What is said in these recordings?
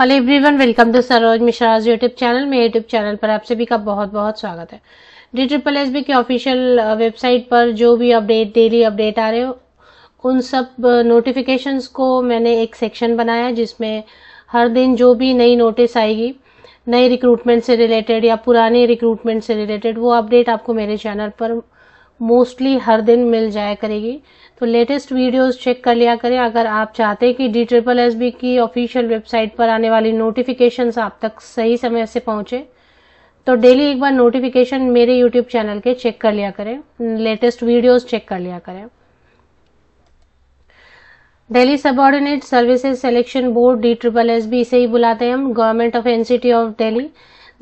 hello everyone welcome to Saroj Mishra's YouTube channel मेरे YouTube channel पर आप सभी का बहुत बहुत स्वागत है डी ट्रिपल एस बी की ऑफिशियल वेबसाइट पर जो भी अपडेट डेली अपडेट आ रहे हो उन सब नोटिफिकेशंस uh, को मैंने एक सेक्शन बनाया जिसमें हर दिन जो भी नई नोटिस आएगी नई रिक्रूटमेंट से रिलेटेड या पुराने रिक्रूटमेंट से रिलेटेड वो अपडेट आपको मेरे चैनल पर मोस्टली हर दिन मिल जाया करेगी तो लेटेस्ट वीडियोस चेक कर लिया करें अगर आप चाहते हैं कि डी ट्रिपल एस बी की ऑफिशियल वेबसाइट पर आने वाली नोटिफिकेशन आप तक सही समय से पहुंचे तो डेली एक बार नोटिफिकेशन मेरे यूट्यूब चैनल के चेक कर लिया करें लेटेस्ट वीडियोस चेक कर लिया करें Delhi subordinate services selection board D triple S B इसे ही बुलाते हैं हम government of NCT of Delhi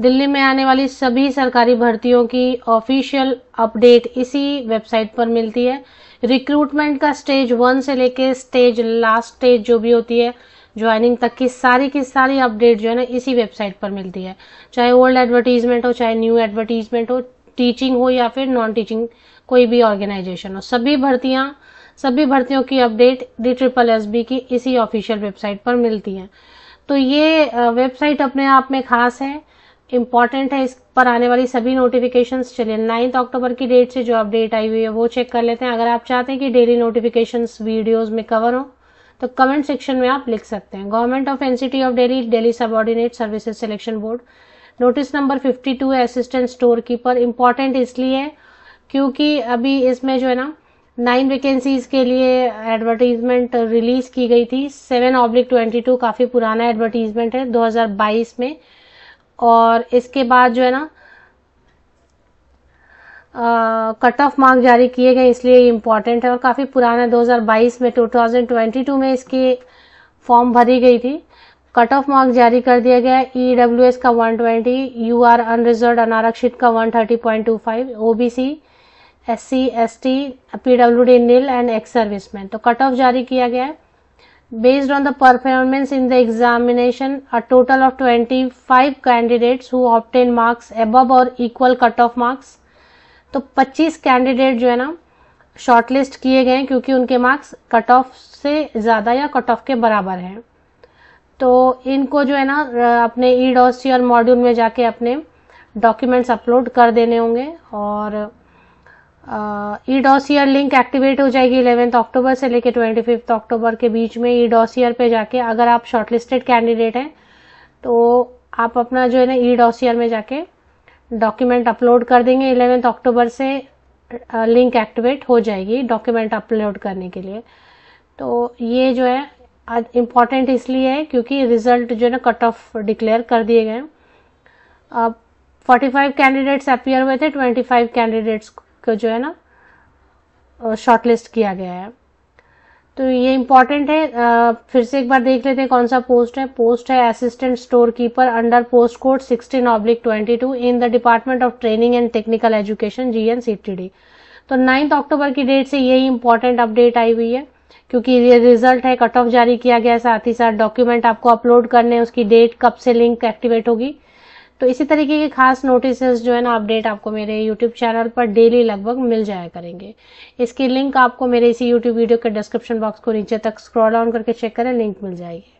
Delhi में आने वाली सभी सरकारी भर्तियों की ऑफिशियल अपडेट इसी वेबसाइट पर मिलती है रिक्रूटमेंट का स्टेज वन से लेके स्टेज लास्ट स्टेज जो भी होती है ज्वाइनिंग तक की सारी की सारी अपडेट जो है ना इसी वेबसाइट पर मिलती है चाहे ओल्ड एडवर्टीजमेंट हो चाहे न्यू एडवर्टीजमेंट हो टीचिंग हो या फिर नॉन टीचिंग कोई भी ऑर्गेनाइजेशन हो सभी भर्तियां सभी भर्तियों की update D triple S B की इसी ऑफिशियल वेबसाइट पर मिलती है तो ये वेबसाइट अपने आप में खास है इम्पॉर्टेंट है इस पर आने वाली सभी नोटिफिकेशन चलिए नाइन्थ अक्टूबर की डेट से जो अपडेट आई हुई है वो चेक कर लेते हैं अगर आप चाहते हैं कि डेली नोटिफिकेशन वीडियोज में कवर हो तो कमेंट सेक्शन में आप लिख सकते हैं government of NCT of Delhi Delhi ordinate services selection board notice number two है असिस्टेंट स्टोर कीपर इम्पॉर्टेंट इसलिए है क्योंकि अभी इसमें जो है ना नाइन वैकेंसीज के लिए एडवर्टीजमेंट रिलीज की गई थी सेवन ऑब्लिक ट्वेंटी टू काफ़ी पुराना एडवर्टीजमेंट है दो हजार बाईस में और इसके बाद जो है ना कट ऑफ मार्क जारी किए गए इसलिए ये इम्पॉर्टेंट है और काफ़ी पुराना 2022 में 2022 में इसकी फॉर्म भरी गई थी कट ऑफ मार्क जारी कर दिया गया ई डब्ल्यू एस का 120 ट्वेंटी यू आर अनरिजर्व अनारक्षित का 130.25 OBC S C S T P W D nil and ex serviceman तो कट ऑफ जारी किया गया है Based on the performance in the examination, a total of 25 candidates who obtained marks above or equal cut off marks, to 25 candidate jo hai na shortlist kiye gaye क्योंकि उनके marks cut off से ज़्यादा या cut off के बराबर हैं तो इनको जो है ना अपने ई डॉसी और मॉड्यूल में जाके अपने डॉक्यूमेंट्स अपलोड कर देने होंगे और ई डॉसियर लिंक एक्टिवेट हो जाएगी इलेवेंथ अक्टूबर से लेकर ट्वेंटी फिफ्थ अक्टूबर के बीच में ई डॉसियर पे जाके अगर आप शॉर्टलिस्टेड कैंडिडेट हैं तो आप अपना जो है ना ई डॉसियर में जाके डॉक्यूमेंट अपलोड कर देंगे इलेवेंथ अक्टूबर से लिंक uh, एक्टिवेट हो जाएगी डॉक्यूमेंट अपलोड करने के लिए तो ये जो है इम्पॉर्टेंट इसलिए है क्योंकि रिजल्ट जो है ना कट ऑफ डिक्लेयर कर दिए गए अब 45 कैंडिडेट्स अपियर हुए थे 25 कैंडिडेट्स को जो है ना शॉर्ट लिस्ट किया गया है तो ये इम्पॉर्टेंट है आ, फिर से एक बार देख लेते हैं कौन सा पोस्ट है पोस्ट है assistant store keeper under post code sixteen oblique twenty two in the department of training and technical education G N C T D तो नाइन्थ अक्टूबर की डेट से यही इम्पोर्टेंट अपडेट आई हुई है क्योंकि ये रिजल्ट है कट ऑफ जारी किया गया साथ ही साथ डॉक्यूमेंट आपको अपलोड करने उसकी डेट कब से लिंक एक्टिवेट होगी तो इसी तरीके के खास नोटिस जो है ना अपडेट आपको मेरे यूट्यूब चैनल पर डेली लगभग मिल जाया करेंगे इसकी लिंक आपको मेरे इसी यूट्यूब वीडियो के डिस्क्रिप्शन बॉक्स को नीचे तक स्क्रॉल डाउन करके चेक करें लिंक मिल जाएगी